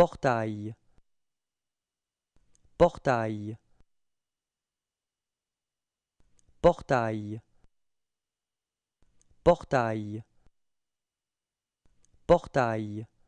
portail portail portail portail portail